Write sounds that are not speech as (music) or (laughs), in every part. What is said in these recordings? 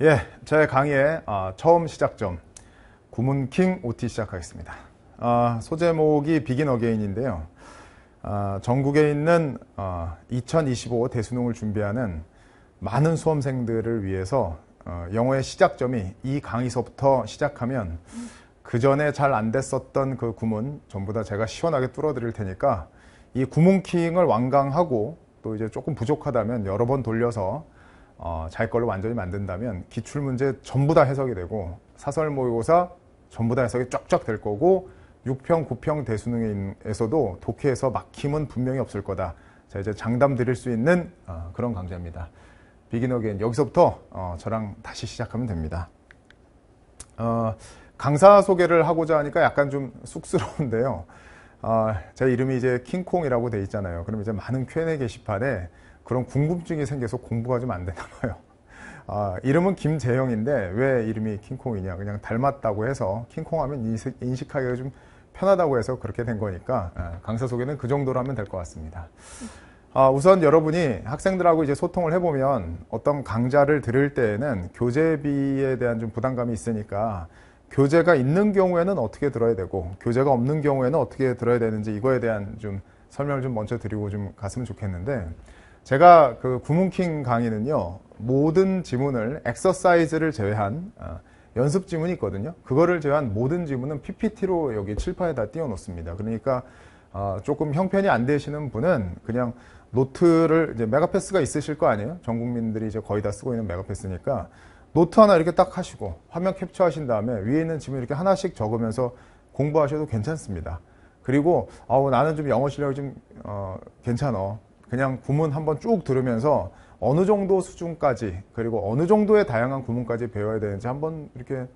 예, 제 강의의 어, 처음 시작점 구문킹 OT 시작하겠습니다. 어, 소제목이 비긴 어게인인데요. 어, 전국에 있는 2025 대수능을 준비하는 많은 수험생들을 위해서 영어의 시작점이 이 강의서부터 시작하면 그 전에 잘 안 됐었던 그 구문 전부 다 제가 시원하게 뚫어드릴 테니까 이 구문킹을 완강하고 또 이제 조금 부족하다면 여러 번 돌려서 어, 자기 걸로 완전히 만든다면 기출 문제 전부 다 해석이 되고 사설 모의고사 전부 다 해석이 쫙쫙 될 거고 6평, 9평 대수능에서도 독해에서 막힘은 분명히 없을 거다. 자 이제 장담 드릴 수 있는 어, 그런 강좌입니다. 비긴어너인 여기서부터 어, 저랑 다시 시작하면 됩니다. 어, 강사 소개를 하고자 하니까 약간 좀 쑥스러운데요. 어, 제 이름이 이제 킹콩이라고 돼 있잖아요. 그럼 이제 많은 Q&A 게시판에 그런 궁금증이 생겨서 공부가 좀 안 되나 봐요. (laughs) 아, 이름은 김재영인데 왜 이름이 킹콩이냐. 그냥 닮았다고 해서 킹콩 하면 인식, 하기가좀 편하다고 해서 그렇게 된 거니까 아, 강사 소개는 그 정도로 하면 될 것 같습니다. 아, 우선 여러분이 학생들하고 이제 소통을 해보면 어떤 강좌를 들을 때에는 교재비에 대한 좀 부담감이 있으니까 교재가 있는 경우에는 어떻게 들어야 되고 교재가 없는 경우에는 어떻게 들어야 되는지 이거에 대한 좀 설명을 좀 먼저 드리고 좀 갔으면 좋겠는데 제가 그 구문킹 강의는요, 모든 지문을 엑서사이즈를 제외한 어, 연습 지문이 있거든요. 그거를 제외한 모든 지문은 PPT로 여기 칠판에다 띄워놓습니다. 그러니까 어, 조금 형편이 안 되시는 분은 그냥 노트를 이제 메가패스가 있으실 거 아니에요? 전 국민들이 이제 거의 다 쓰고 있는 메가패스니까 노트 하나 이렇게 딱 하시고 화면 캡처하신 다음에 위에 있는 지문 이렇게 하나씩 적으면서 공부하셔도 괜찮습니다. 그리고 아우 나는 좀 영어 실력이 좀 어, 괜찮어. 그냥 구문 한번 쭉 들으면서 어느 정도 수준까지 그리고 어느 정도의 다양한 구문까지 배워야 되는지 한번 이렇게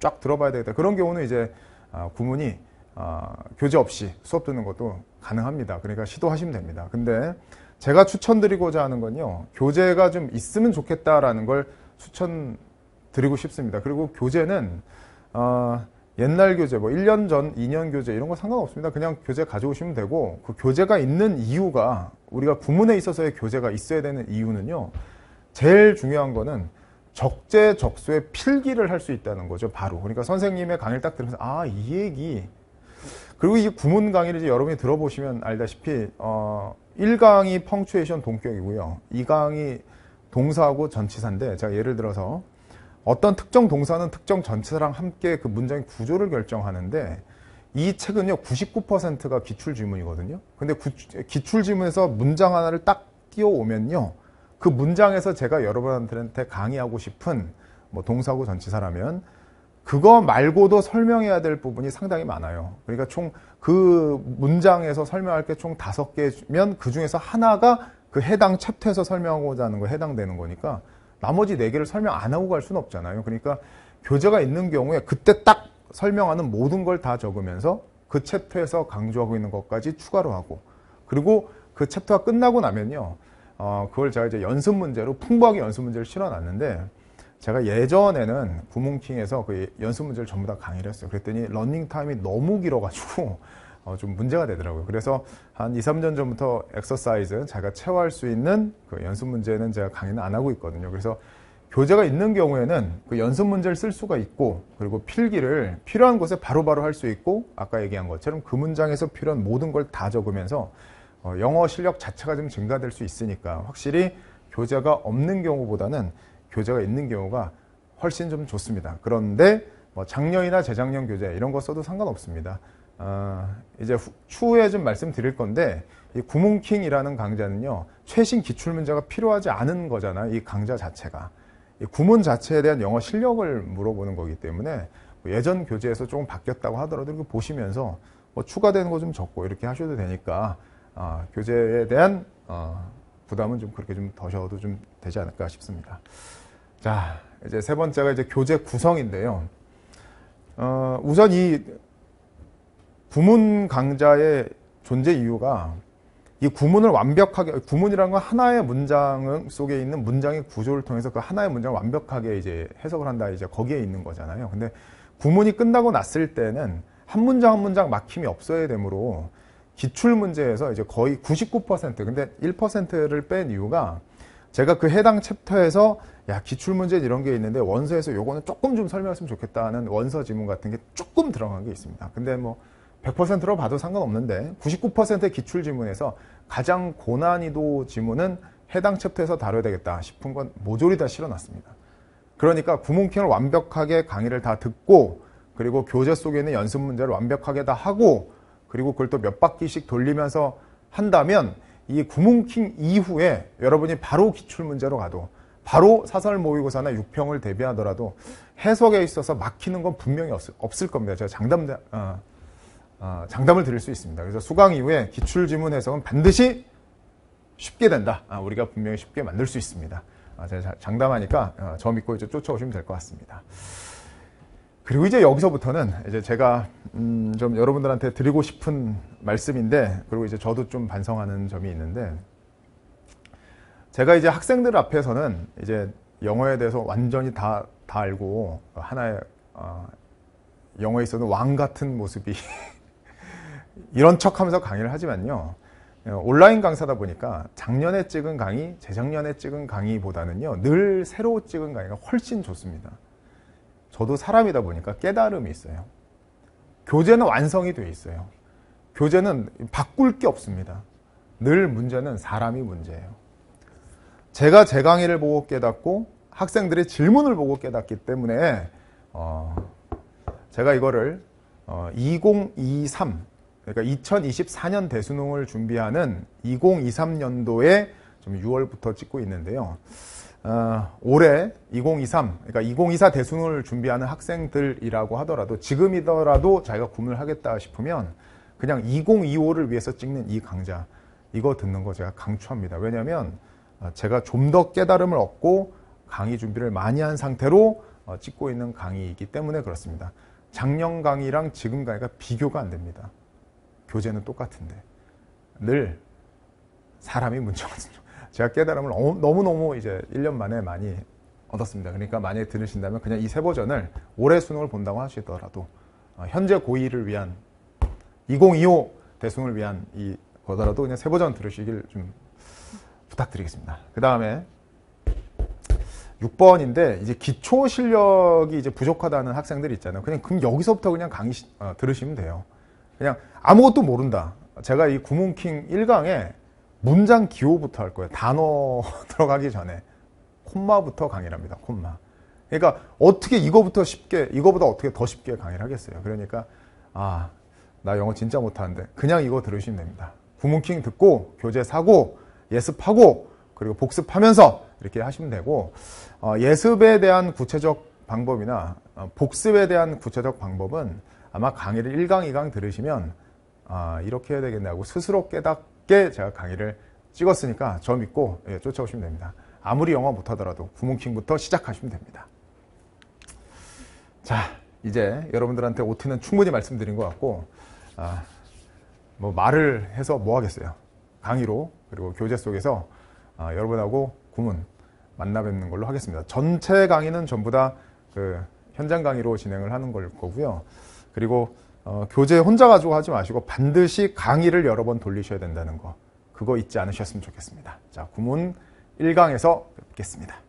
쫙 들어봐야 되겠다. 그런 경우는 이제 아, 구문이 아, 교재 없이 수업 듣는 것도 가능합니다. 그러니까 시도하시면 됩니다. 근데 제가 추천드리고자 하는 건요. 교재가 좀 있으면 좋겠다라는 걸 추천드리고 싶습니다. 그리고 교재는 어, 옛날 교재, 뭐 1년 전, 2년 교재 이런 거 상관없습니다. 그냥 교재 가져오시면 되고 그 교재가 있는 이유가 우리가 구문에 있어서의 교재가 있어야 되는 이유는요. 제일 중요한 거는 적재적소에 필기를 할 수 있다는 거죠. 바로. 그러니까 선생님의 강의를 딱 들으면서 아, 이 얘기. 그리고 이 구문 강의를 이제 여러분이 들어보시면 알다시피 어, 1강이 펑츄에이션 동격이고요. 2강이 동사하고 전치사인데 제가 예를 들어서 어떤 특정 동사는 특정 전체랑 함께 그 문장의 구조를 결정하는데 이 책은요 99%가 기출 질문이거든요. 근데 구, 기출 질문에서 문장 하나를 딱 띄워오면요 그 문장에서 제가 여러분한테 들 강의하고 싶은 뭐동사고 전치사라면 그거 말고도 설명해야 될 부분이 상당히 많아요. 그러니까 총 그 문장에서 설명할 게 총 다섯 개면 그 중에서 하나가 그 해당 챕터에서 설명하고자 하는 거 해당되는 거니까 나머지 4 개를 설명 안 하고 갈 수는 없잖아요. 그러니까 교재가 있는 경우에 그때 딱 설명하는 모든 걸 다 적으면서 그 챕터에서 강조하고 있는 것까지 추가로 하고 그리고 그 챕터가 끝나고 나면요. 어, 그걸 제가 이제 연습 문제로 풍부하게 연습 문제를 실어놨는데 제가 예전에는 구몽킹에서 그 연습 문제를 전부 다 강의를 했어요. 그랬더니 러닝 타임이 너무 길어가지고 어, 좀 문제가 되더라고요. 그래서 한 2, 3년 전부터 엑서사이즈, 자기가 채워할수 있는 그 연습 문제는 제가 강의는 안 하고 있거든요. 그래서 교재가 있는 경우에는 그 연습 문제를 쓸 수가 있고 그리고 필기를 필요한 곳에 바로바로 할 수 있고 아까 얘기한 것처럼 그 문장에서 필요한 모든 걸 다 적으면서 어, 영어 실력 자체가 좀 증가될 수 있으니까 확실히 교재가 없는 경우보다는 교재가 있는 경우가 훨씬 좀 좋습니다. 그런데 뭐 작년이나 재작년 교재 이런 거 써도 상관없습니다. 아, 이제 후, 추후에 좀 말씀드릴 건데 이 구문킹이라는 강좌는요 최신 기출문제가 필요하지 않은 거잖아요 이강좌 자체가 이 구문 자체에 대한 영어 실력을 물어보는 거기 때문에 뭐 예전 교재에서 조금 바뀌었다고 하더라도 이렇게 보시면서 뭐 추가되는 거 좀 적고 이렇게 하셔도 되니까 아, 교재에 대한 어, 부담은 좀 그렇게 좀 더셔도 좀 되지 않을까 싶습니다. 자 이제 세 번째가 이제 교재 구성인데요. 어, 우선 이 구문 강좌의 존재 이유가 이 구문을 완벽하게 구문이라는 건 하나의 문장 속에 있는 문장의 구조를 통해서 그 하나의 문장을 완벽하게 이제 해석을 한다 이제 거기에 있는 거잖아요. 근데 구문이 끝나고 났을 때는 한 문장 한 문장 막힘이 없어야 되므로 기출 문제에서 이제 거의 99% 근데 1%를 뺀 이유가 제가 그 해당 챕터에서 야 기출 문제 이런 게 있는데 원서에서 요거는 조금 좀 설명했으면 좋겠다는 원서 지문 같은 게 조금 들어간 게 있습니다. 근데 뭐 100%로 봐도 상관없는데 99%의 기출 지문에서 가장 고난이도 지문은 해당 챕터에서 다뤄야 되겠다 싶은 건 모조리 다 실어놨습니다. 그러니까 구문킹을 완벽하게 강의를 다 듣고 그리고 교재 속에 있는 연습 문제를 완벽하게 다 하고 그리고 그걸 또 몇 바퀴씩 돌리면서 한다면 이 구문킹 이후에 여러분이 바로 기출 문제로 가도 바로 사설 모의고사나 6평을 대비하더라도 해석에 있어서 막히는 건 분명히 없을, 없을 겁니다. 제가 장담, 어, 아, 장담을 드릴 수 있습니다. 그래서 수강 이후에 기출 지문 해석은 반드시 쉽게 된다. 아, 우리가 분명히 쉽게 만들 수 있습니다. 아, 제가 장담하니까 저 믿고 이제 쫓아오시면 될 것 같습니다. 그리고 이제 여기서부터는 이제 제가 음좀 여러분들한테 드리고 싶은 말씀인데 그리고 이제 저도 좀 반성하는 점이 있는데 제가 이제 학생들 앞에서는 이제 영어에 대해서 완전히 다, 다 알고 하나의 어 영어에 있어서 왕 같은 모습이 (laughs) 이런 척 하면서 강의를 하지만요. 어, 온라인 강사다 보니까 작년에 찍은 강의, 재작년에 찍은 강의보다는요, 늘 새로 찍은 강의가 훨씬 좋습니다. 저도 사람이다 보니까 깨달음이 있어요. 교재는 완성이 돼 있어요. 교재는 바꿀 게 없습니다. 늘 문제는 사람이 문제예요. 제가 제 강의를 보고 깨닫고 학생들의 질문을 보고 깨닫기 때문에 어 제가 이거를 어2023 그러니까 2024년 대수농을 준비하는 2023년도에 좀 6월부터 찍고 있는데요. 어, 올해 2023, 그러니까 2024 대수능을 준비하는 학생들이라고 하더라도 지금이더라도 자기가 구매를 하겠다 싶으면 그냥 2025를 위해서 찍는 이 강좌 이거 듣는 거 제가 강추합니다. 왜냐하면 어, 제가 좀 더 깨달음을 얻고 강의 준비를 많이 한 상태로 어, 찍고 있는 강의이기 때문에 그렇습니다. 작년 강의랑 지금 강의가 비교가 안 됩니다. 교재는 똑같은데 늘 사람이 문제거든요. 제가 깨달음을 어, 너무너무 이제 1년 만에 많이 얻었습니다. 그러니까 만약에 들으신다면 그냥 이 세 버전을 올해 수능을 본다고 하시더라도 어, 현재 고2를 위한 2025 대승을 위한 이 거더라도 그냥 세 버전 들으시길 좀 부탁드리겠습니다. 그 다음에 6번인데 이제 기초 실력이 이제 부족하다는 학생들 있잖아요. 그냥 그럼 여기서부터 그냥 강의 어, 들으시면 돼요. 그냥 아무것도 모른다. 제가 이 구문킹 1강에 문장 기호부터 할 거예요. 단어 (laughs) 들어가기 전에. 콤마부터 강의를 합니다. 콤마. 그러니까 어떻게 이거부터 쉽게, 이거보다 어떻게 더 쉽게 강의를 하겠어요. 그러니까, 아, 나 영어 진짜 못하는데 그냥 이거 들으시면 됩니다. 구문킹 듣고 교재 사고 예습하고 그리고 복습하면서 이렇게 하시면 되고 어, 예습에 대한 구체적 방법이나 어, 복습에 대한 구체적 방법은 아마 강의를 1강, 2강 들으시면 아, 이렇게 해야 되겠냐고 스스로 깨닫게 제가 강의를 찍었으니까 저 믿고 예, 쫓아오시면 됩니다. 아무리 영어 못하더라도 구문킹부터 시작하시면 됩니다. 자, 이제 여러분들한테 OT는 충분히 말씀드린 것 같고 아, 뭐 말을 해서 뭐 하겠어요. 강의로 그리고 교재 속에서 아, 여러분하고 구문 만나 뵙는 걸로 하겠습니다. 전체 강의는 전부 다 그 현장 강의로 진행을 하는 걸 거고요. 그리고 어, 교재 혼자 가지고 하지 마시고 반드시 강의를 여러 번 돌리셔야 된다는 거 그거 잊지 않으셨으면 좋겠습니다. 자, 구문 1강에서 뵙겠습니다.